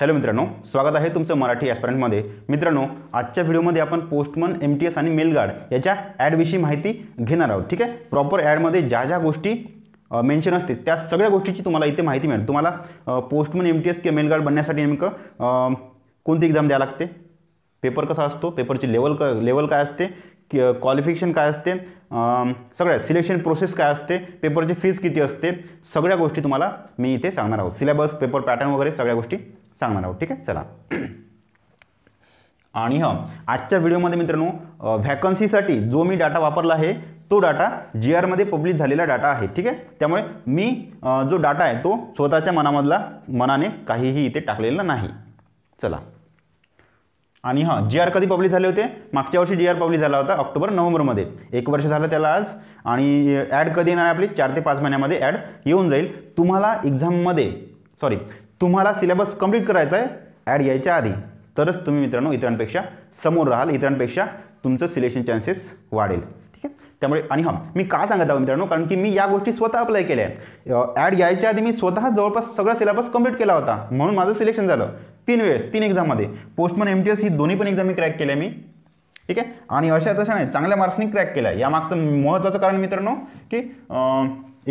hello मित्रांनो स्वागत आहे तुमचं मराठी ॲस्परंटमध्ये मित्रांनो आजच्या व्हिडिओमध्ये आपण पोस्टमन एम टी एस आणि मेलगार्ड याच्या ॲडविषयी माहिती घेणार आहोत ठीक आहे प्रॉपर ॲडमध्ये ज्या ज्या गोष्टी मेन्शन असते त्या सगळ्या गोष्टीची तुम्हाला इथे माहिती मिळेल तुम्हाला पोस्टमन एम टी एस किंवा मेलगार्ड बनण्यासाठी नेमकं कोणती एक्झाम द्यावं लागते पेपर कसा असतो पेपरची लेवल क लेवल काय असते क्वालिफिकेशन काय असते सगळ्या सिलेक्शन प्रोसेस काय असते पेपरची फीज किती असते सगळ्या गोष्टी तुम्हाला मी इथे सांगणार आहोत सिलेबस पेपर पॅटर्न वगैरे सगळ्या गोष्टी सांगणार आहोत ठीक आहे चला आणि हं आजच्या व्हिडिओमध्ये मित्रांनो व्हॅकन्सीसाठी जो मी डाटा वापरला आहे तो डाटा जी आरमध्ये पब्लिश झालेला डाटा आहे ठीक आहे त्यामुळे मी जो डाटा आहे तो स्वतःच्या मनामधला मनाने काहीही इथे टाकलेला नाही चला आणि हां जी आर कधी पब्लिश झाले होते मागच्या वर्षी जी आर पब्लिश झाला होता ऑक्टोबर नोव्हेंबरमध्ये एक वर्ष झालं त्याला आज आणि ॲड कधी येणार आपली चार ते पाच महिन्यामध्ये ॲड येऊन जाईल तुम्हाला एक्झाममध्ये सॉरी तुम्हाला सिलेबस कंप्लीट करायचा आहे ॲड यायच्या आधी तरच तुम्ही मित्रांनो इतरांपेक्षा समोर राहाल इतरांपेक्षा तुमचं सिलेक्शन चान्सेस वाढेल ठीक आहे त्यामुळे आणि हां मी का सांगत आहे मित्रांनो कारण की मी या गोष्टी स्वतः अप्लाय केल्या आहे ॲड यायच्या आधी मी स्वतः जवळपास सगळा सिलेबस कंप्लीट केला होता म्हणून माझं सिलेक्शन झालं तीन वेळेस तीन एक्झाममध्ये पोस्टमन एम टी एस ही दोन्ही पण एक्झाम क्रॅक केल्या मी ठीक आहे आणि अशा तशा नाही चांगल्या मार्क्सनी क्रॅक केला या मार्क्सचं महत्त्वाचं कारण मित्रांनो की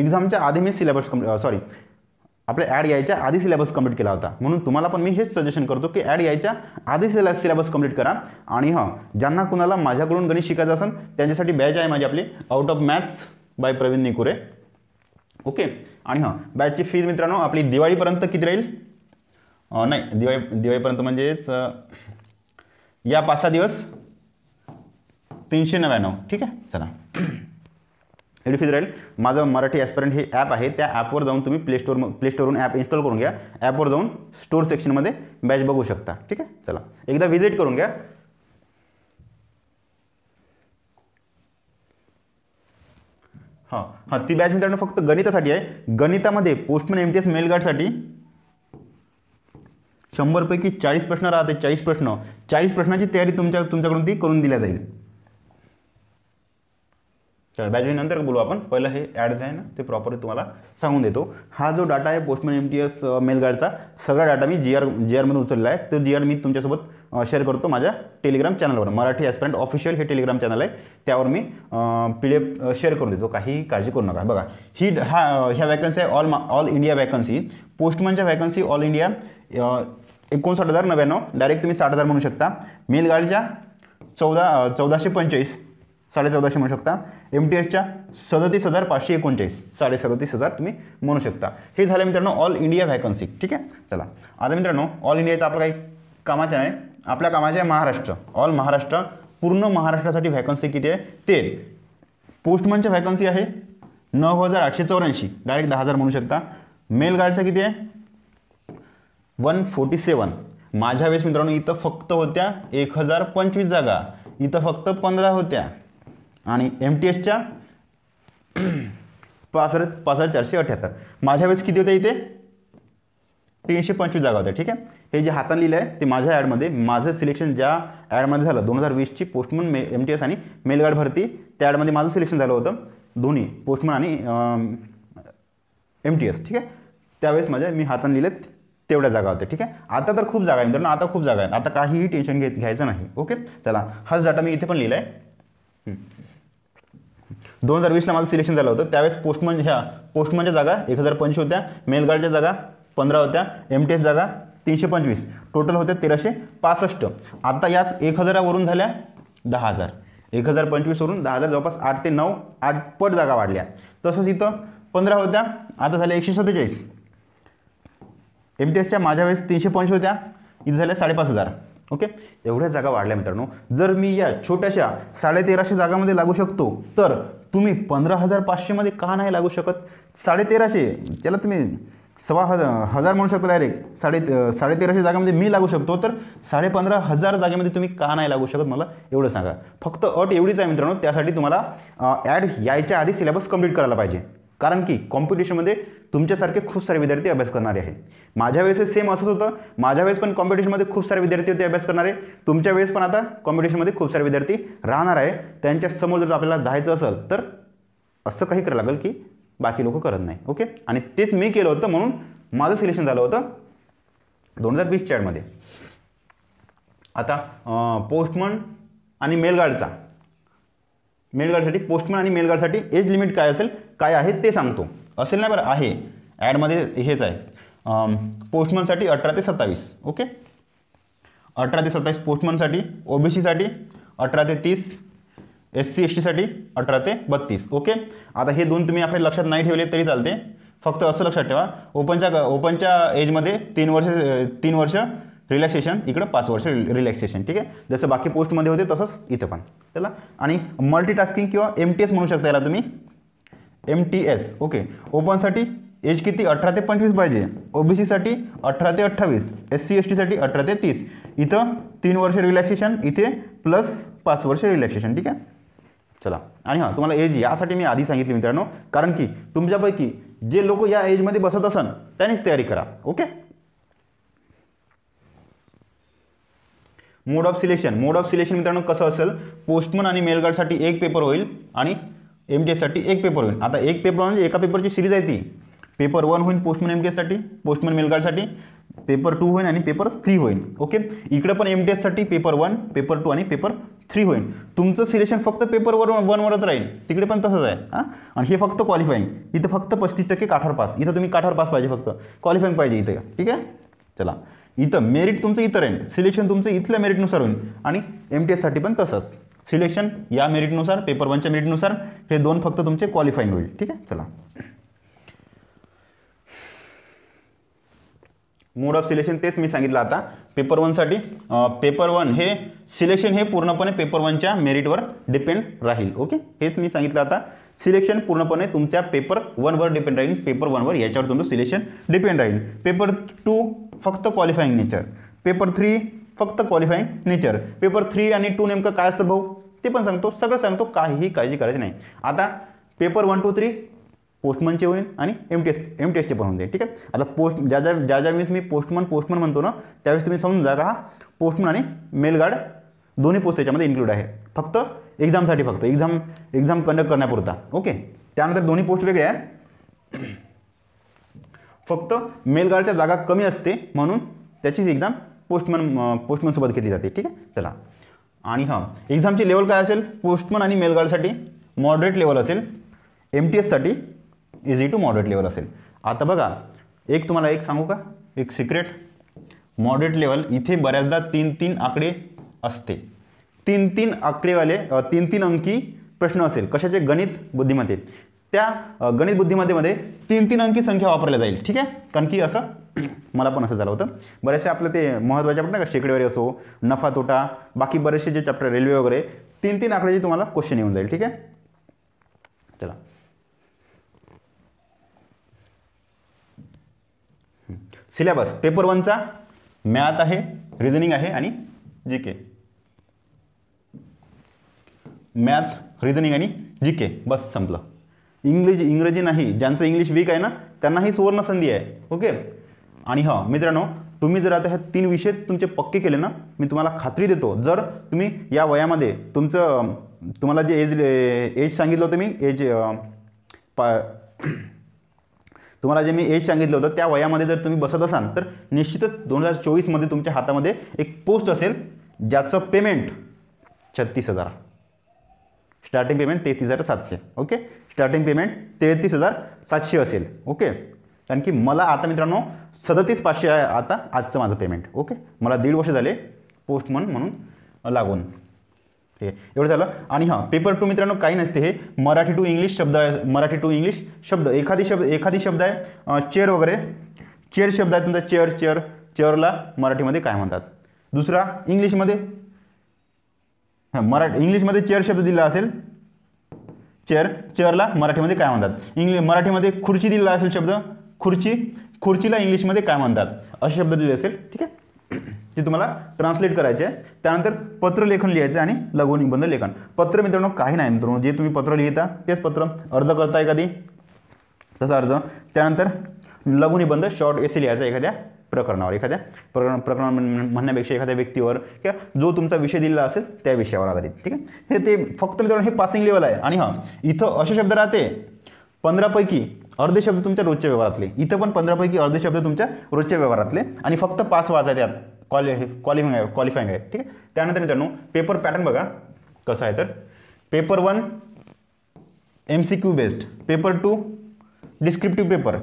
एक्झामच्या आधी मी सिलेबस कम्प्ली सॉरी आपल्या ॲड यायच्या आधी सिलेबस कम्प्लीट केला होता म्हणून तुम्हाला पण मी हेच सजेशन करतो की ॲड यायच्या आधी सिला सिलेबस कंप्लीट करा आणि हां ज्यांना कुणाला माझ्याकडून गणित शिकायचं असेल त्यांच्यासाठी बॅच आहे माझी आपली out of maths by Pravin Nikure okay आणि हां बॅचची फीज मित्रांनो आपली दिवाळीपर्यंत किती राहील नाही दिवाळी दिवाळीपर्यंत म्हणजेच या पाच सहा दिवस तीनशे नव्याण्णव ठीक आहे चला हेल्प इजरायल माझं मराठी ॲस्परंट हे ॲप आहे त्या ॲपवर जाऊन तुम्ही प्ले स्टोर प्ले स्टोरवरून ॲप इन्स्टॉल करून घ्या ॲपवर जाऊन स्टोर सेक्शनमध्ये बॅच बघू शकता ठीक है चला एकदा व्हिजिट करून घ्या हां हां ती बॅच मित्रांनो फक्त गणितासाठी आहे गणितामध्ये पोस्टमन एम टी एस मेलगार्डसाठी शंभरपैकी चाळीस प्रश्न राहते चाळीस प्रश्न चाळीस प्रश्नाची तयारी तुमच्या तुमच्याकडून ती करून दिल्या जाईल चल बॅच नंतर बोलू आपण पहिलं हे ॲड आहे ना ते प्रॉपरली तुम्हाला सांगून देतो हा जो डाटा आहे पोस्टमॅन एम टी एस मेलगार्डचा सगळा डाटा मी जी आर जी आरमधून उचलला आहे तो जी आर मी तुमच्यासोबत शेअर करतो माझ्या टेलिग्राम चॅनलवर मराठी ॲस्पिरंट ऑफिशियल हे टेलिग्राम चॅनल आहे त्यावर मी पी डी एफ शेअर करून देतो काही काळजी करू नका बघा ही हा ह्या वॅकन्सी आहे ऑल ऑल इंडिया वॅकन्सी पोस्टमनच्या वॅकन्सी ऑल इंडिया एकोणसाठ हजार नव्याण्णव डायरेक्ट तुम्ही साठ हजार म्हणू शकता मेलगाडच्या चौदा चौदाशे पंचेचाळीस साडे चौदाशे म्हणू शकता एम टी एचच्या सदतीस हजार पाचशे एकोणचाळीस साडेसदतीस हजार तुम्ही म्हणू शकता हे झालं मित्रांनो ऑल इंडिया व्हॅकन्सी ठीक आहे चला आता मित्रांनो ऑल इंडियाचं आपलं काही कामाचं आहे आपल्या कामाचे आहे महाराष्ट्र ऑल महाराष्ट्र पूर्ण महाराष्ट्रासाठी व्हॅकन्सी किती आहे ते पोस्टमनच्या व्हॅकन्सी आहे नऊ हजार आठशे चौऱ्याऐंशी डायरेक्ट दहा हजार म्हणू शकता मेल गार्डचं किती आहे वन फोर्टी सेवन माझ्या वेळेस मित्रांनो इथं फक्त होत्या एक हजार पंचवीस जागा इथं फक्त पंधरा होत्या आणि एम टी एसच्या पाच हजार पाच हजार चारशे अठ्ठ्याहत्तर माझ्या वेळेस किती होत्या इथे तीनशे पंचवीस जागा होत्या ठीक आहे हे जे हाताने लिहिलं आहे ते माझ्या ॲडमध्ये माझं सिलेक्शन ज्या ॲडमध्ये झालं दोन हजार वीसची पोस्टमन मे एम टी एस आणि मेलगार्ड भरती त्या ॲडमध्ये माझं सिलेक्शन झालं होतं दोन्ही पोस्टमन आणि एम टी एस ठीक आहे त्यावेळेस माझ्या मी हाताने लिहिलेत तेवढ्या जागा होत्या ठीक आहे आता तर खूप जागा आहे मित्रांनो आता खूप जागा आहेत आता काहीही टेन्शन घेत घ्यायचं नाही ओके त्याला हाच डाटा मी इथे पण लिहिला आहे दोन हजार वीसला माझं सिलेक्शन झालं होतं त्यावेळेस पोस्टमन ह्या पोस्टमनच्या जागा एक हजार पंचवीस होत्या मेलगार्डच्या जागा पंधरा होत्या एम टी एस जागा तीनशे पंचवीस टोटल होत्या तेराशे पासष्ट आता याच एक हजारावरून झाल्या दहा हजार एक हजार पंचवीसवरून दहा हजार जवळपास आठ ते नऊ आठ पट जागा वाढल्या तसंच इथं पंधरा होत्या आता झाल्या एकशे सत्तेचाळीस एम टी एसच्या माझ्या वेळेस तीनशे पंचवीस होत्या इथं झाल्या साडेपाच हजार ओके एवढ्या जागा वाढल्या मित्रांनो जर मी या छोट्याशा साडेतेराशे जागामध्ये लागू शकतो तर तुम्ही पंधरा हजार पाचशेमध्ये का नाही लागू शकत साडेतेराशे त्याला तुम्ही सव्वा हजार हजार म्हणू शकतो डायरेक्ट साडे साडेतेराशे जागामध्ये मी लागू शकतो तर साडेपंधरा हजार जागेमध्ये तुम्ही का नाही लागू शकत मला एवढं सांगा फक्त अट एवढीच आहे मित्रांनो त्यासाठी तुम्हाला ॲड यायच्या आधी सिलेबस कंप्लीट करायला पाहिजे कारण की कॉम्पिटिशनमध्ये तुमच्यासारखे खूप सारे विद्यार्थी अभ्यास करणारे आहेत माझ्या वेळेस सेम असंच होतं माझ्या वेळेस पण कॉम्पिटिशनमध्ये खूप सारे विद्यार्थी होते अभ्यास करणारे तुमच्या वेळेस पण आता कॉम्पिटिशनमध्ये खूप सारे विद्यार्थी राहणार आहे त्यांच्यासमोर जर आपल्याला जायचं असेल तर असं काही करावं लागेल की बाकी लोक करत नाही ओके आणि तेच मी केलं होतं म्हणून माझं सिलेक्शन झालं होतं दोन हजार वीस चारमध्ये आता पोस्टमन आणि मेलगार्डचा मेलगार्डसाठी पोस्टमन आणि मेलगार्डसाठी एज लिमिट काय असेल काय आहे ते सांगतो असेल ना बरं आहे ॲडमध्ये हेच आहे पोस्टमनसाठी अठरा ते सत्तावीस ओके अठरा ते सत्तावीस पोस्टमनसाठी सीसाठी अठरा ते तीस एस सी एस टीसाठी अठरा ते बत्तीस ओके आता हे दोन तुम्ही आपल्या लक्षात नाही ठेवले तरी चालते फक्त असं लक्षात ठेवा ओपनच्या ओपनच्या एजमध्ये तीन वर्ष तीन वर्ष रिलॅक्सेशन इकडं पाच वर्ष रिलॅक्सेशन ठीक आहे जसं बाकी पोस्टमध्ये होते तसंच इथं पण त्याला आणि मल्टीटास्किंग किंवा एम टी एस म्हणू शकता याला तुम्ही एम टी एस ओके ओपनसाठी एज किती अठरा ते पंचवीस पाहिजे ओबीसीसाठी अठरा ते अठ्ठावीस एस सी एस टीसाठी अठरा ते तीस इथं तीन वर्ष रिलॅक्सेशन इथे प्लस पाच वर्ष रिलॅक्सेशन ठीक आहे चला आणि हां तुम्हाला एज यासाठी मी आधी सांगितली मित्रांनो कारण की तुमच्यापैकी जे लोक या एजमध्ये बसत असन त्यांनीच तयारी करा okay mode of selection mode of selection मित्रांनो कसं असेल पोस्टमन आणि मेलगार्डसाठी एक पेपर होईल आणि एम टी एससाठी एक पेपर होईल आता एक पेपर म्हणजे एका पेपरची सिरीज आहे ती पेपर वन होईल पोस्टमन एम टी एससाठी पोस्टमन मेलगार्डसाठी पेपर टू होईल आणि पेपर थ्री होईल ओके इकडे पण एम टी एससाठी पेपर वन पेपर टू आणि पेपर थ्री होईल तुमचं सिलेक्शन फक्त पेपरवर वनवरच राहील तिकडे पण तसंच आहे हां आणि हे फक्त क्वालिफाईंग इथं फक्त पस्तीस टक्के काठावर पास इथं तुम्ही काठावर पास पाहिजे फक्त क्वालिफाईंग पाहिजे इथं ठीक आहे चला इथं मेरिट तुमचं इथं राहील सिलेक्शन तुमचं इथल्या मेरिटनुसार होईल आणि एम टी एससाठी पण तसंच सिलेक्शन या मेरिटनुसार पेपर वनच्या मेरिटनुसार हे दोन फक्त तुमचे क्वालिफाईंग होईल ठीक आहे चला मोड ऑफ सिलेक्शन तेच मी सांगितलं आता पेपर वनसाठी पेपर वन हे सिलेक्शन हे पूर्णपणे पेपर वनच्या मेरिटवर डिपेंड राहील ओके हेच मी सांगितलं आता सिलेक्शन पूर्णपणे तुमच्या पेपर वनवर डिपेंड राहील पेपर वनवर याच्यावर तुमचं सिलेक्शन डिपेंड राहील पेपर टू फक्त क्वालिफाईंग नेचर पेपर थ्री फक्त क्वालिफाईंग नेचर पेपर थ्री आणि टू नेमकं काय असतं भाऊ ते पण सांगतो सगळं सांगतो काहीही काळजी करायची नाही आता पेपर वन टू थ्री पोस्टमनचे होईल आणि M T S M T एसचे पण होऊन जाईल ठीक आहे आता पोस्ट ज्या ज्या ज्या ज्या वेळेस मी पोस्टमन पोस्टमन म्हणतो ना त्यावेळेस तुम्ही समजून जा का हा पोस्टमन आणि मेलगार्ड दोन्ही पोस्ट याच्यामध्ये इन्क्लूड आहे फक्त एक्झामसाठी फक्त एक्झाम एक्झाम कंडक्ट करण्यापुरता ओके त्यानंतर दोन्ही पोस्ट वेगळे वेगळ्या फक्त मेलगार्डच्या जागा कमी असते म्हणून त्याचीच एक्झाम पोस्टमन पोस्टमनसोबत घेतली जाते ठीक आहे चला आणि हां एक्झामची लेवल काय असेल पोस्टमन आणि मेलगार्डसाठी मॉडरेट लेवल असेल एम टी एससाठी इझी टू मॉडरेट लेवल असेल आता बघा एक तुम्हाला एक सांगू का एक सिक्रेट मॉडरेट लेवल इथे बऱ्याचदा तीन तीन आकडे असते तीन तीन आकडेवाले तीन तीन अंकी प्रश्न असेल कशाचे गणित बुद्धिमत्ते त्या गणित बुद्धिमत्तेमध्ये तीन तीन अंकी संख्या वापरल्या जाईल ठीक आहे कारण की असं मला पण असं झालं होतं बरेचसे आपलं ते महत्त्वाचे आपण का शेकडेवारी असो नफा तोटा बाकी बरेचसे जे चॅप्टर रेल्वे वगैरे तीन तीन आकड्याचे तुम्हाला क्वेश्चन येऊन जाईल ठीक आहे चला सिलेबस पेपर वनचा मॅथ आहे रिझनिंग आहे आणि जी के मॅथ रिझनिंग आणि जी के बस संपलं इंग्लिश इंग्रजी नाही ज्यांचं इंग्लिश वीक आहे ना त्यांना ही सुवर्ण संधी आहे ओके आणि हां मित्रांनो तुम्ही जर आता ह्या तीन विषय तुमचे पक्के केले ना मी तुम्हाला खात्री देतो जर तुम्ही या वयामध्ये तुमचं तुम्हाला जे एज एज सांगितलं होतं मी एज तुम्हाला जे मी एज सांगितलं होतं त्या वयामध्ये जर तुम्ही बसत असाल तर निश्चितच दोन हजार चोवीसमध्ये तुमच्या हातामध्ये एक पोस्ट असेल ज्याचं पेमेंट छत्तीस हजार स्टार्टिंग पेमेंट तेहतीस हजार सातशे ओके स्टार्टिंग पेमेंट तेहतीस हजार सातशे असेल ओके कारण की मला आता मित्रांनो सदतीस पाचशे आहे आता आजचं माझं पेमेंट ओके मला दीड वर्ष झाले पोस्टमन म्हणून लागून ठीक आहे एवढं झालं आणि हां पेपर टू मित्रांनो काही नसते हे मराठी टू इंग्लिश शब्द आहे मराठी टू इंग्लिश शब्द एखादी शब्द एखादी शब्द आहे चेअर वगैरे चेअर शब्द आहे तुमचा चेअर चेअर चेअरला मराठीमध्ये काय म्हणतात दुसरा इंग्लिशमध्ये हां मराठी इंग्लिशमध्ये चेअर शब्द दिला असेल चेअर चेअरला मराठीमध्ये काय म्हणतात इंग्लिश मराठीमध्ये खुर्ची दिला असेल शब्द खुर्ची खुर्चीला इंग्लिशमध्ये काय म्हणतात असे शब्द दिले असेल ठीक आहे ते तुम्हाला ट्रान्सलेट करायचे आहे त्यानंतर पत्र लेखन लिहायचं आणि लघु निबंध लेखन पत्र मित्रांनो काही नाही मित्रांनो जे तुम्ही पत्र लिहिता तेच पत्र अर्ज करताय कधी तसा अर्ज त्यानंतर निबंध शॉर्ट एसे लिहायचं एखाद्या प्रकरणावर एखाद्या प्रकरण प्रकरण म्हणण्यापेक्षा एखाद्या व्यक्तीवर किंवा जो तुमचा विषय दिलेला असेल त्या विषयावर आधारित ठीक आहे हे ते फक्त मित्रांनो हे पासिंग लेवल आहे आणि हां इथं असे शब्द राहते पंधरापैकी अर्धे शब्द तुमच्या रोजच्या व्यवहारातले इथं पण पंधरापैकी अर्धे शब्द तुमच्या रोजच्या व्यवहारातले आणि फक्त पास वाचायचे आहेत क्वालि क्वालिफाईंग आहे क्वालिफाईंग आहे ठीक आहे त्यानंतर मित्रांनो पेपर पॅटर्न बघा कसं आहे तर paper one M C Q based paper two descriptive paper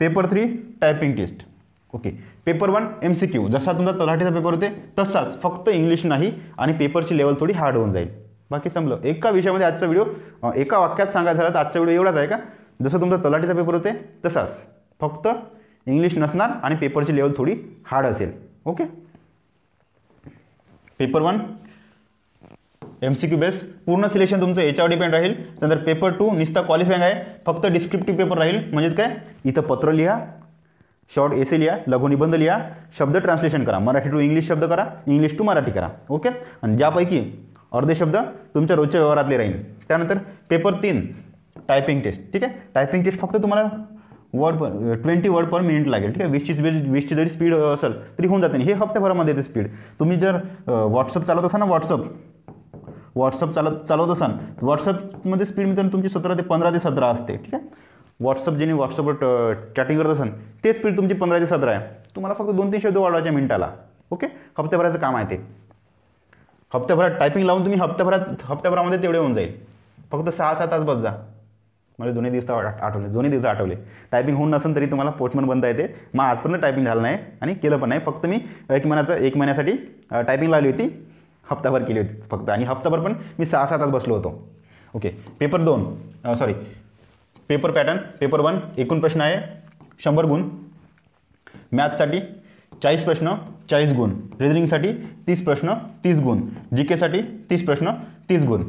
paper three typing test okay paper one M C Q जसा तुमचा तलाठीचा पेपर होते तसाच फक्त इंग्लिश नाही आणि पेपरची लेवल थोडी हार्ड होऊन जाईल बाकी संपलं एका विषयामध्ये आजचा व्हिडिओ एका वाक्यात सांगायचं झालं तर आजचा व्हिडिओ एवढाच आहे का जसं तुमचा तलाठीचा पेपर होते तसाच फक्त इंग्लिश नसणार आणि पेपरची लेवल थोडी हार्ड असेल okay paper one M C Q base पूर्ण सिलेक्शन तुमचं याच्यावर डिपेंड राहील त्यानंतर पेपर टू निस्ता क्वालिफाईंग आहे फक्त डिस्क्रिप्टिव्ह पेपर राहील म्हणजेच काय इथं पत्र लिहा शॉर्ट एसे लिहा लघुनिबंध लिहा शब्द ट्रान्सलेशन करा मराठी टू इंग्लिश शब्द करा इंग्लिश टू मराठी करा ओके आणि ज्यापैकी अर्धे शब्द तुमच्या रोजच्या व्यवहारातले राहील त्यानंतर पेपर तीन टायपिंग टेस्ट ठीक आहे टायपिंग टेस्ट फक्त तुम्हाला word per twenty word per minute लागेल ठीक आहे वीसची वीसची जरी स्पीड असेल तरी होऊन जाते हे हप्त्याभरामध्ये ते स्पीड तुम्ही जर व्हॉट्सअप चालत असाल ना व्हॉट्सअप व्हॉट्सअप चालत चालवत असाल व्हॉट्सअपमध्ये स्पीड तर तुमची सतरा ते पंधरा ते सतरा असते ठीक आहे व्हॉट्सअप जेणे व्हॉट्सअपवर चॅटिंग करत असेल ते स्पीड तुमची पंधरा ते सतरा आहे तुम्हाला फक्त दोन तीन शब्द वाढवायच्या मिनिटाला ओके हप्त्याभराचं काम आहे ते हप्त्याभरात टायपिंग लावून तुम्ही हप्त्याभरात हप्त्याभरामध्ये तेवढे होऊन जाईल फक्त सहा सात तास बस जा मला दोन्ही दिवस आठवले दोन्ही दिवस आठवले टायपिंग होऊन नसेल तरी तुम्हाला पोस्टमन बनता येते मग आजपर्यंत टायपिंग झालं नाही आणि केलं पण नाही फक्त मी एक महिन्याचं एक महिन्यासाठी टायपिंग लावली होती हप्ताभर केली होती फक्त आणि हप्ताभर पण मी सहा सात तास बसलो होतो ओके पेपर दोन sorry paper pattern paper one एकूण प्रश्न आहे शंभर गुण मॅथसाठी चाळीस प्रश्न चाळीस गुण रिजनिंगसाठी तीस प्रश्न तीस गुण जी केसाठी तीस प्रश्न तीस गुण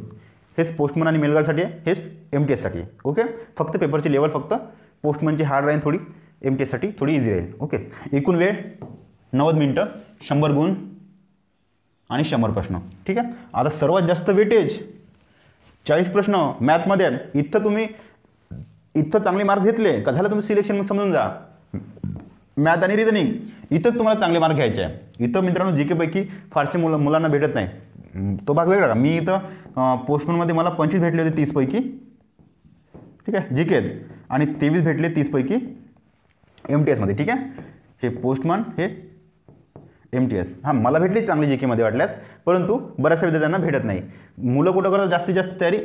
हेच पोस्टमन आणि मेलगार्डसाठी आहे हेच एम टी एससाठी ओके फक्त पेपरची लेवल फक्त पोस्टमनची हार्ड राहील थोडी एम टी एससाठी थोडी इझी राहील ओके एकूण वेळ नव्वद मिनटं शंभर गुण आणि शंभर प्रश्न ठीक आहे आता सर्वात जास्त वेटेज चाळीस प्रश्न मॅथमध्ये इथं तुम्ही इथं चांगले मार्क घेतले झालं तुम्ही सिलेक्शन समजून जा मॅथ आणि रिझनिंग इथं तुम्हाला चांगले मार्क घ्यायचे आहे इथं मित्रांनो जी केपैकी फारसे मुलं मुलांना भेटत नाही तो भाग वेगळा मी इथं पोस्टमनमध्ये मला पंचवीस भेटले होते तीसपैकी ठीक आहे जी केत आणि तेवीस भेटले तीसपैकी एम टी एसमध्ये ठीक आहे हे पोस्टमन हे एम टी एस हां मला भेटले चांगले जी केमध्ये वाटल्यास परंतु बऱ्याचशा विद्यार्थ्यांना भेटत नाही मुलं कुठं करतात जास्तीत जास्त तयारी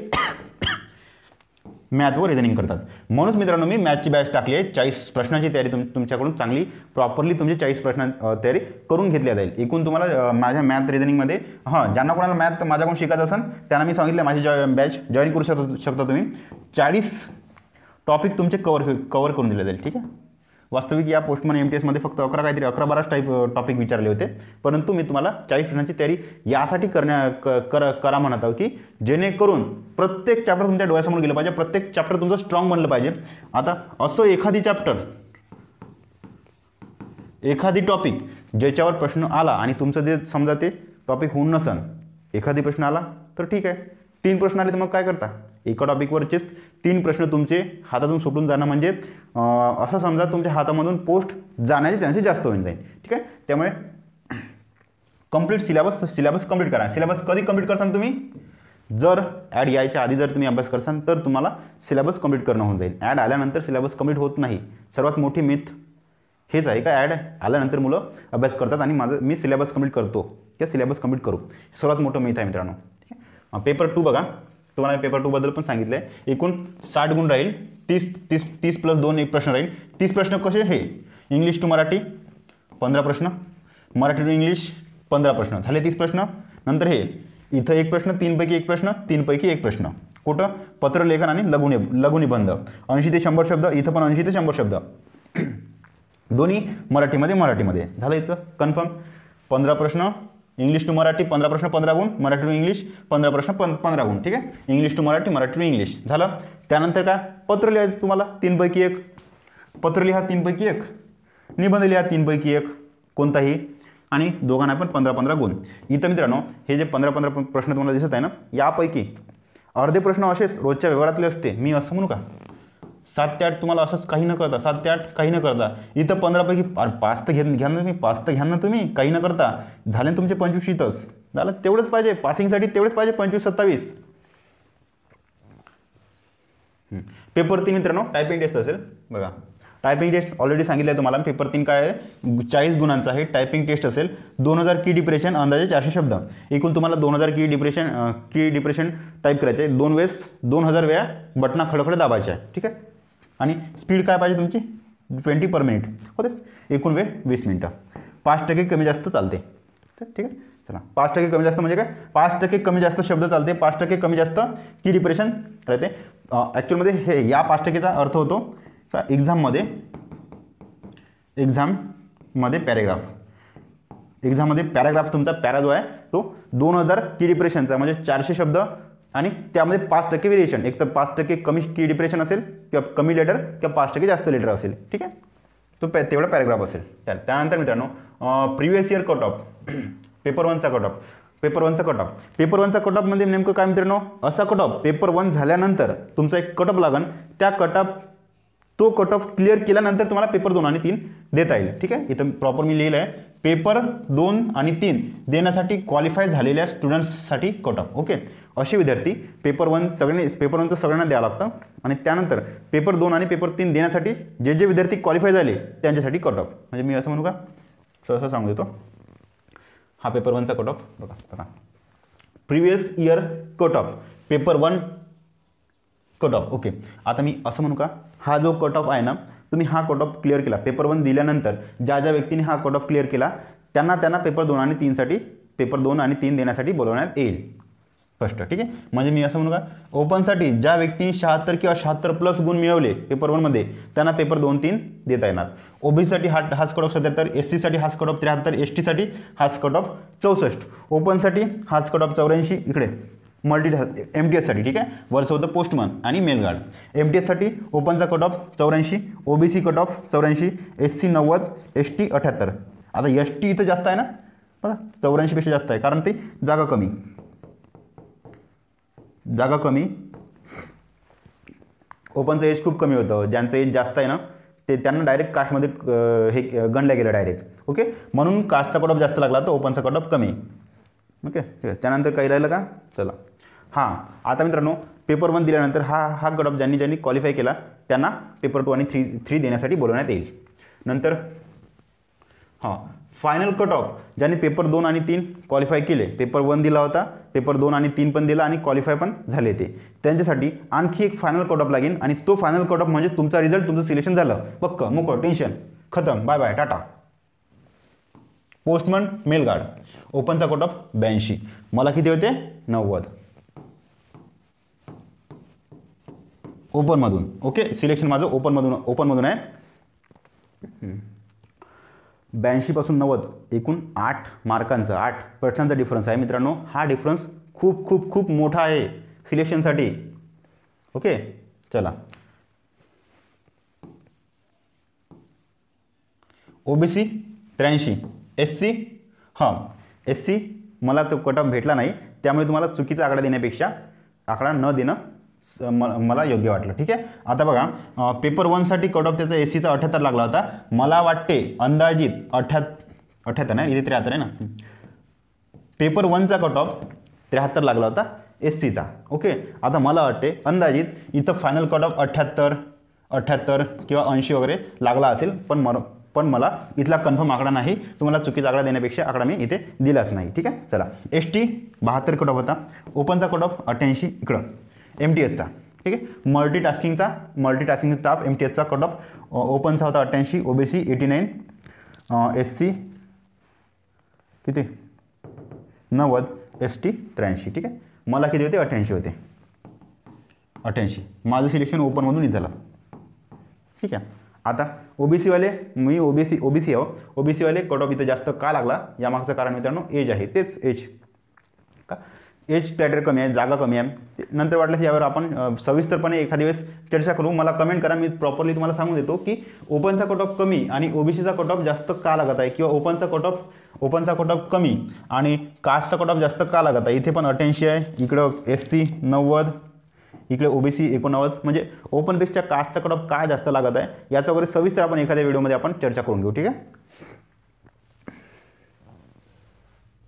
मॅथवर रिझनिंग करतात म्हणूनच मित्रांनो मी मॅथची बॅच टाकली आहे चाळीस प्रश्नांची तयारी तुम तुमच्याकडून चांगली प्रॉपरली तुमची चाळीस प्रश्न तयारी करून घेतली जाईल एकूण तुम्हाला माझ्या मॅथ रिझनिंगमध्ये हां ज्यांना कोणाला मॅथ माझ्याकडून शिकायचं असेल त्यांना मी सांगितलं माझी जॉ बॅच जॉईन करू शकता शकता तुम्ही चाळीस टॉपिक तुमचे कवर कवर करून दिले जाईल ठीक आहे वास्तविक या पोस्टमन एम टी एसमध्ये फक्त अकरा काहीतरी अकरा बाराच टाईप टॉपिक विचारले होते परंतु मी तुम्हाला चाळीस प्रश्नांची तयारी यासाठी करण्या क कर करा म्हणत आहोत की जेणेकरून प्रत्येक चॅप्टर तुमच्या डोळ्यासमोर गेलं पाहिजे प्रत्येक चॅप्टर तुमचं स्ट्रॉंग बनलं पाहिजे आता असं एखादी चॅप्टर एखादी टॉपिक ज्याच्यावर प्रश्न आला आणि तुमचं जे समजा ते टॉपिक होऊन नसन एखादी प्रश्न आला तर ठीक आहे तीन प्रश्न आले तर मग काय करता एका टॉपिकवरचेच तीन प्रश्न तुमचे हातातून सुटून जाणं म्हणजे असं समजा तुमच्या हातामधून पोस्ट जाण्याचे चान्सेस जास्त होऊन जाईल ठीक आहे त्यामुळे कंप्लीट सिलेबस सिलेबस कंप्लीट करा सिलेबस कधी कंप्लीट करसान तुम्ही जर ॲड यायच्या आधी जर तुम्ही अभ्यास करसान तर तुम्हाला सिलेबस कंप्लीट करणं होऊन जाईल ॲड आल्यानंतर सिलेबस कंप्लीट होत नाही सर्वात मोठी मिथ हेच आहे का ॲड आल्यानंतर मुलं अभ्यास करतात आणि माझं मी सिलेबस कंप्लीट करतो किंवा सिलेबस कंप्लीट करू सर्वात मोठं मिथ आहे मित्रांनो पेपर टू बघा तुम्हाला मी पेपर टूबद्दल पण सांगितलं आहे एकूण साठ गुण राहील तीस तीस तीस प्लस दोन एक प्रश्न राहील तीस प्रश्न कसे हे इंग्लिश टू मराठी पंधरा प्रश्न मराठी टू इंग्लिश पंधरा प्रश्न झाले तीस प्रश्न नंतर हे इथं एक प्रश्न तीनपैकी एक प्रश्न तीनपैकी एक प्रश्न कुठं पत्रलेखन आणि लघुनि लघुनिबंध ऐंशी ते शंभर शब्द इथं पण ऐंशी ते शंभर शब्द दोन्ही मराठीमध्ये मराठीमध्ये झालं इथं कन्फर्म पंधरा प्रश्न इंग्लिश टू मराठी पंधरा प्रश्न पंधरा गुण मराठी टू इंग्लिश पंधरा प्रश्न पं पंधरा गुण ठीक आहे English to Marathi Marathi to English झालं त्यानंतर काय पत्र लिहायचं तुम्हाला तीनपैकी एक पत्र लिहा तीनपैकी एक निबंध लिहा तीनपैकी एक कोणताही आणि दोघांना पण पंधरा पंधरा गुण इथं मित्रांनो हे जे पंधरा पंधरा प्रश्न तुम्हाला दिसत आहे ना यापैकी अर्धे प्रश्न असेच रोजच्या व्यवहारातले असते मी असं म्हणू का सात ते आठ तुम्हाला असंच काही न करता सात ते आठ काही न करता इथं पंधरापैकी पाच तर घे घ्या ना तुम्ही पाच तर घ्या ना तुम्ही काही न करता झाले तुमचे पंचवीस इथंच झालं तेवढंच पाहिजे पासिंगसाठी तेवढंच पाहिजे पंचवीस सत्तावीस पेपर तीन मित्रांनो टायपिंग टेस्ट असेल बघा टायपिंग टेस्ट ऑलरेडी सांगितलं आहे तुम्हाला पेपर तीन काय आहे चाळीस गुणांचा आहे टायपिंग टेस्ट असेल दोन हजार की डिप्रेशन अंदाजे चारशे शब्द एकूण तुम्हाला दोन हजार की डिप्रेशन की डिप्रेशन टाईप करायचं आहे दोन वेळेस दोन हजार वेळा बटना खडखड दाबायच्या आहे ठीक आहे आणि स्पीड काय पाहिजे तुमची ट्वेंटी पर मिनिट होतेच एकूण वेळ वीस मिनटं पाच टक्के कमी जास्त चालते ठीक आहे चला पाच टक्के कमी जास्त म्हणजे काय पाच टक्के कमी जास्त शब्द चालते पाच टक्के कमी जास्त की डिप्रेशन राहते ॲक्च्युअलमध्ये हे या पाच टक्केचा अर्थ होतो का एक्झाममध्ये एक्झाममध्ये पॅरेग्राफ एक्झाममध्ये पॅराग्राफ तुमचा पॅरा जो आहे तो दोन हजार की डिप्रेशनचा म्हणजे चारशे शब्द आणि त्यामध्ये पाच टक्के व्हेरिएशन एक तर पाच टक्के कमी की डिप्रेशन असेल किंवा कमी लेटर किंवा पाच टक्के जास्त लेटर असेल ठीक आहे तो पॅ तेवढा पॅराग्राफ असेल त्या त्यानंतर मित्रांनो previous year cut off paper वनचा कट ऑफ पेपर वनचा कट ऑफ पेपर वनचा कट ऑफमध्ये नेमकं काय मित्रांनो असा कट ऑफ पेपर वन झाल्यानंतर तुमचा एक कट ऑफ लागन त्या कट ऑफ तो कट ऑफ क्लिअर केल्यानंतर तुम्हाला पेपर दोन आणि तीन देता येईल ठीक आहे इथं प्रॉपर मी लिहिलं आहे पेपर दोन आणि तीन देण्यासाठी क्वालिफाय झालेल्या स्टुडंट्ससाठी कट ऑफ ओके असे विद्यार्थी पेपर वन सगळ्यांनी पेपर वनचं सगळ्यांना द्यावं लागतं आणि त्यानंतर पेपर दोन आणि पेपर तीन देण्यासाठी जे जे विद्यार्थी क्वालिफाय झाले त्यांच्यासाठी कट ऑफ म्हणजे मी असं म्हणू का सहसा सांगू देतो हा पेपर वनचा कट ऑफ बघा बघा previous year cut off paper one cut off okay आता मी असं म्हणू का हा जो कट ऑफ आहे ना तुम्ही हा कट ऑफ क्लिअर केला पेपर वन दिल्यानंतर ज्या ज्या व्यक्तीने हा कट ऑफ क्लिअर केला त्यांना त्यांना पेपर दोन आणि तीनसाठी पेपर दोन आणि तीन देण्यासाठी बोलवण्यात येईल स्पष्ट ठीक आहे म्हणजे मी असं म्हणू का ओपनसाठी ज्या व्यक्तीने शहात्तर किंवा शहात्तर प्लस गुण मिळवले पेपर वनमध्ये त्यांना पेपर दोन तीन देता येणार ओबीसीसाठी हा हाच कट ऑफ सत्याहत्तर एस सीसाठी हाच कट ऑफ त्र्याहत्तर एस टीसाठी हाच कट ऑफ चौसष्ट ओपनसाठी हाच कट ऑफ चौऱ्याऐंशी इकडे मल्टी एम टी एससाठी ठीक आहे वर्ष होतं पोस्टमन आणि मेलगार्ड एम टी एससाठी ओपनचा कट ऑफ चौऱ्याऐंशी ओबीसी कट ऑफ चौऱ्याऐंशी एस सी नव्वद एस टी अठ्याहत्तर आता एस टी इथं जास्त आहे ना बघा चौऱ्याऐंशीपेक्षा जास्त आहे कारण ती जागा कमी जागा कमी ओपनचं एज खूप कमी होतं ज्यांचं एज जास्त आहे ना ते त्यांना डायरेक्ट कास्टमध्ये हे गणलं गेलं डायरेक्ट ओके म्हणून कास्टचा कट ऑफ जास्त लागला तर ओपनचा कट ऑफ कमी ओके त्यानंतर काही राहिलं का चला हां आता मित्रांनो पेपर वन दिल्यानंतर हा हा ऑफ ज्यांनी ज्यांनी क्वालिफाय केला त्यांना पेपर टू आणि थ्री थ्री देण्यासाठी बोलवण्यात येईल नंतर हां फायनल कट ऑफ ज्यांनी पेपर दोन आणि तीन क्वालिफाय केले पेपर वन दिला होता पेपर दोन आणि तीन पण दिला आणि क्वालिफाय पण झाले ते त्यांच्यासाठी आणखी एक फायनल कट ऑफ लागेल आणि तो फायनल कट ऑफ म्हणजे तुमचा रिझल्ट तुमचं सिलेक्शन झालं पक्क मुको टेन्शन खतम bye bye tata postman mail guard ओपनचा कट ऑफ ब्याऐंशी मला किती होते नव्वद ओपनमधून ओके सिलेक्शन माझं ओपनमधून ओपनमधून आहे ब्याऐंशीपासून नव्वद एकूण आठ मार्कांचं आठ प्रश्नांचा डिफरन्स आहे मित्रांनो हा डिफरन्स खूप खूप खूप मोठा आहे सिलेक्शनसाठी ओके चला ओबीसी त्र्याऐंशी एस सी हां एस सी मला तो कट भेटला नाही त्यामुळे तुम्हाला चुकीचा आकडा देण्यापेक्षा आकडा न देणं मला योग्य वाटलं ठीक आहे आता बघा पेपर वनसाठी कट ऑफ त्याचा ए सीचा अठ्याहत्तर लागला होता मला वाटते अंदाजित अठ्या अठ्याहत्तर नाही इथे त्र्याहत्तर आहे ना पेपर वनचा कट ऑफ त्र्याहत्तर लागला होता एस सीचा ओके आता मला वाटते अंदाजित इथं फायनल कट ऑफ अठ्ठ्याहत्तर अठ्ठ्याहत्तर किंवा ऐंशी वगैरे लागला असेल पण मर पण मला इथला कन्फर्म आकडा नाही तुम्हाला चुकीचा आकडा देण्यापेक्षा आकडा मी इथे दिलाच नाही ठीक आहे चला एस टी बहात्तर कट ऑफ होता ओपनचा कट ऑफ अठ्ठ्याऐंशी इकडं एम टी एसचा ठीक आहे मल्टीटास्किंगचा मल्टीटास्किंग स्टाफ एम टी एसचा कट ऑफ ओपनचा होता अठ्ठ्याऐंशी OBC eighty nine S C किती नव्वद एस टी त्र्याऐंशी ठीक आहे मला किती होते अठ्ठ्याऐंशी होते अठ्ठ्याऐंशी माझं सिलेक्शन ओपनमधून झालं ठीक आहे आता सीवाले मी ओबीसी ओबीसी आहो सीवाले कट ऑफ इथं जास्त का लागला यामागचं कारण मित्रांनो एज आहे तेच एज का एज प्लॅटर कमी आहे जागा कमी आहे नंतर वाटल्यास यावर आपण सविस्तरपणे एखाद्या वेळेस चर्चा करू मला कमेंट करा मी प्रॉपरली तुम्हाला सांगून देतो की ओपनचा कट ऑफ कमी आणि ओबीसीचा कट ऑफ जास्त का लागत आहे किंवा ओपनचा कट ऑफ ओपनचा कट ऑफ कमी आणि कास्टचा कट ऑफ जास्त का लागत आहे इथे पण अठ्ठ्याऐंशी आहे इकडं एस सी नव्वद इकडे ओबीसी एकोणनव्वद म्हणजे ओपन ओपनपेक्षा कास्टचा कट ऑफ काय जास्त लागत आहे याचा वगैरे सविस्तर आपण एखाद्या व्हिडिओमध्ये आपण चर्चा करून घेऊ ठीक आहे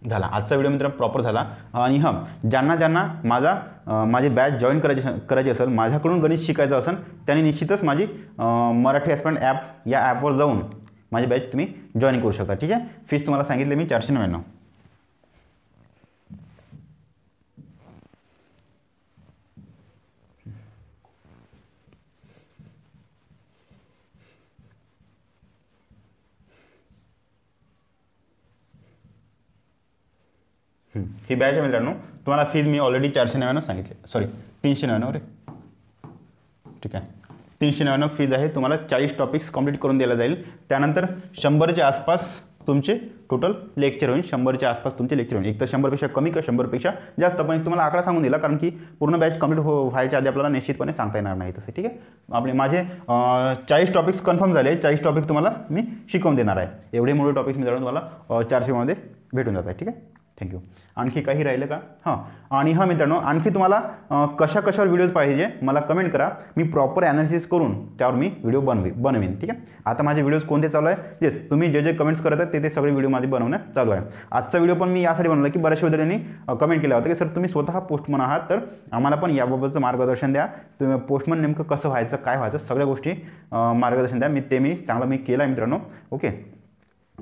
झाला आजचा व्हिडिओ मित्रांनो प्रॉपर झाला आणि हां ज्यांना ज्यांना माझा माझे बॅच जॉईन करायची करायची असेल माझ्याकडून गणित शिकायचं असेल त्यांनी निश्चितच माझी मराठी ॲस्परंट ॲप या ॲपवर जाऊन माझी बॅच तुम्ही जॉईन करू शकता ठीक आहे फीस तुम्हाला सांगितली मी चारशे नव्याण्णव ही बॅच आहे मित्रांनो तुम्हाला फीज मी ऑलरेडी चारशे नव्याण्णव सांगितले सॉरी तीनशे नव्याण्णव रे ठीक आहे तीनशे नव्याण्णव फीज आहे तुम्हाला चाळीस टॉपिक्स कंप्लीट करून दिला जाईल त्यानंतर शंभरच्या आसपास तुमचे टोटल लेक्चर होईल शंभरच्या आसपास तुमचे लेक्चर होईल एक तर शंभरपेक्षा कमी का शंभरपेक्षा जास्त पण तुम्हाला आकडा सांगून दिला कारण की पूर्ण बॅच कम्प्लीट हो व्हायच्या आधी आपल्याला निश्चितपणे सांगता येणार नाही तसे ठीक आहे आपले माझे चाळीस टॉपिक्स कन्फर्म झाले चाळीस टॉपिक तुम्हाला मी शिकवून देणार आहे एवढे मोठे टॉपिक्स जाऊन तुम्हाला चारशेमध्ये भेटून जात आहे ठीक आहे थँक्यू आणखी काही राहिलं का हां आणि हां मित्रांनो आणखी तुम्हाला कशा कशावर व्हिडिओज पाहिजे मला कमेंट करा मी प्रॉपर ॲनालिसिस करून त्यावर मी व्हिडिओ बनवी बनवीन ठीक आहे आता माझे व्हिडिओज कोणते चालू आहे येस तुम्ही जे जे कमेंट्स करत आहेत ते ते सगळे व्हिडिओ माझे बनवणं चालू आहे आजचा व्हिडिओ पण मी यासाठी बनवला की बऱ्याचशा विद्यार्थ्यांनी कमेंट केला होता की सर तुम्ही स्वतः पोस्टमन आहात तर आम्हाला पण याबाबतचं मार्गदर्शन द्या तुम्ही पोस्टमन नेमकं कसं व्हायचं काय व्हायचं सगळ्या गोष्टी मार्गदर्शन द्या मी ते मी चांगलं मी केलं आहे मित्रांनो ओके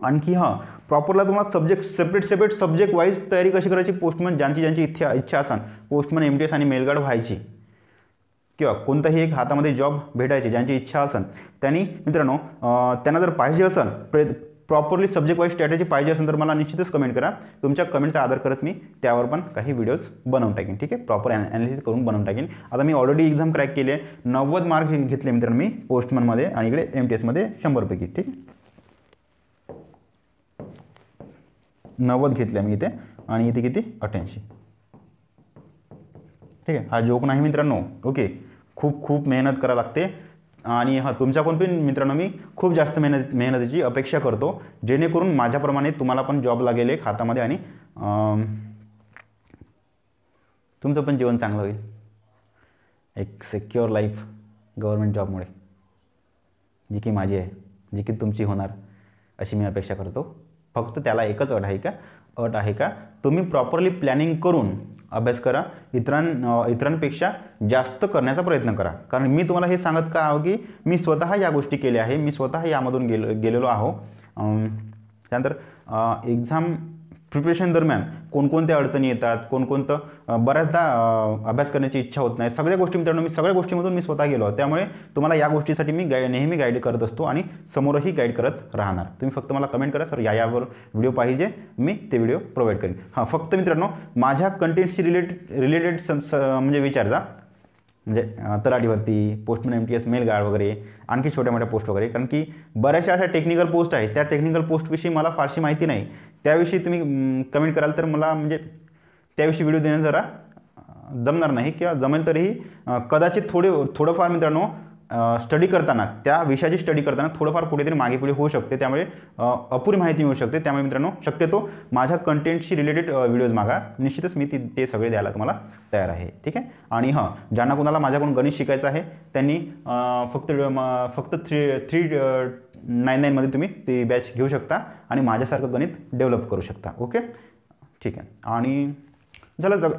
आणखी हां प्रॉपरला तुम्हाला subject separate separate subject wise तयारी कशी करायची पोस्टमन ज्यांची ज्यांची इच्छा इच्छा असाल पोस्टमन एम टी एस आणि मेलगार्ड व्हायची किंवा कोणताही एक हातामध्ये जॉब भेटायची ज्यांची इच्छा असेल त्यांनी मित्रांनो त्यांना जर पाहिजे असेल प्रे प्रॉपरली सब्जेक्ट वाईज स्ट्रॅटेजी पाहिजे असेल तर मला निश्चितच कमेंट करा तुमच्या कमेंटचा आदर करत मी त्यावर पण काही व्हिडिओज बनवून टाकेन ठीक आहे प्रॉपर अॅन ॲनालिसिस करून बनवून टाकेन आता मी ऑलरेडी एक्झाम क्रॅक केली नव्वद मार्क घेतले मित्रांनो मी पोस्टमनमध्ये आणि इकडे एम टी एसमध्ये शंभरपैकी ठीक आहे नव्वद घेतल्या मी इथे आणि इथे किती अठ्ठ्याऐंशी ठीक आहे हा जोक नाही मित्रांनो ओके खूप खूप मेहनत करा लागते आणि हां तुमच्याकडून पण मित्रांनो मी खूप जास्त मेहनत मेहनतीची अपेक्षा करतो जेणेकरून माझ्याप्रमाणे तुम्हाला पण जॉब लागेल एक हातामध्ये आणि तुमचं पण जीवन चांगलं होईल एक सिक्युअर लाईफ गव्हर्मेंट जॉबमुळे जी की माझी आहे जी की तुमची होणार अशी मी अपेक्षा करतो फक्त त्याला एकच अट आहे का अट आहे का तुम्ही प्रॉपरली प्लॅनिंग करून अभ्यास करा इतरां इतरांपेक्षा जास्त करण्याचा प्रयत्न करा कारण मी तुम्हाला हे सांगत का आहो की मी स्वतः या गोष्टी केल्या आहे मी स्वतः यामधून गेलो गेलेलो आहो त्यानंतर एक्झाम प्रिपरेशन दरम्यान कोणकोणत्या अडचणी येतात कोणकोणतं बऱ्याचदा अभ्यास करण्याची इच्छा होत नाही सगळ्या गोष्टी मित्रांनो मी सगळ्या गोष्टीमधून मी स्वतः गेलो त्यामुळे तुम्हाला या गोष्टीसाठी मी गाय नेहमी गाईड करत असतो आणि समोरही गाईड करत राहणार तुम्ही फक्त मला कमेंट करा सर या यावर व्हिडिओ पाहिजे मी ते व्हिडिओ प्रोव्हाइड करेन हां फक्त मित्रांनो माझ्या कंटेंटशी रिलेटेड रिलेटेड स म्हणजे विचार जा म्हणजे तलाठीवरती postman M T S mail guard वगैरे आणखी छोट्या मोठ्या पोस्ट वगैरे कारण की बऱ्याचशा अशा टेक्निकल पोस्ट आहेत त्या टेक्निकल पोस्टविषयी मला फारशी माहिती नाही त्याविषयी तुम्ही कमेंट कराल तर मला म्हणजे त्याविषयी व्हिडिओ देणं जरा जमणार नाही किंवा जमेल तरीही कदाचित थोडे थोडंफार मित्रांनो स्टडी करताना त्या विषयाची स्टडी करताना थोडंफार कुठेतरी मागे पुढे होऊ शकते त्यामुळे अपुरी माहिती मिळू शकते त्यामुळे मित्रांनो शक्यतो माझ्या कंटेंटशी रिलेटेड व्हिडिओज मागा निश्चितच मी ती ते सगळे द्यायला तुम्हाला तयार आहे ठीक आहे आणि हां ज्यांना कोणाला माझ्याकडून गणित शिकायचं आहे त्यांनी फक्त फक्त थ्री थ्री नाईन नाईनमध्ये तुम्ही ती बॅच घेऊ शकता आणि माझ्यासारखं गणित डेव्हलप करू शकता ओके ठीक आहे आणि झालं जग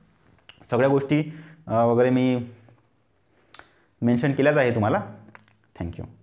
सगळ्या गोष्टी वगैरे मी मेन्शन केल्याच आहे तुम्हाला थँक्यू